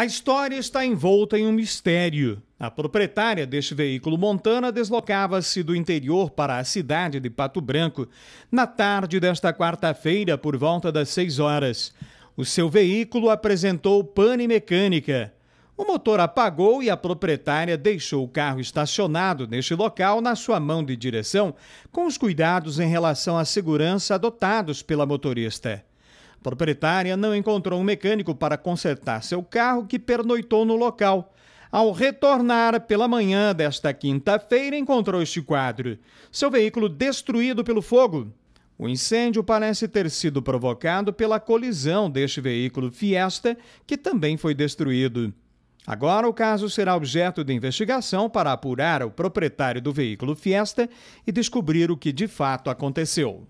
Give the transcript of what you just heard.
A história está envolta em um mistério. A proprietária deste veículo Montana deslocava-se do interior para a cidade de Pato Branco na tarde desta quarta-feira, por volta das 6 horas. O seu veículo apresentou pane mecânica. O motor apagou e a proprietária deixou o carro estacionado neste local na sua mão de direção, com os cuidados em relação à segurança adotados pela motorista. A proprietária não encontrou um mecânico para consertar seu carro que pernoitou no local. Ao retornar pela manhã desta quinta-feira, encontrou este quadro: seu veículo destruído pelo fogo. O incêndio parece ter sido provocado pela colisão deste veículo Fiesta, que também foi destruído. Agora, o caso será objeto de investigação para apurar o proprietário do veículo Fiesta e descobrir o que de fato aconteceu.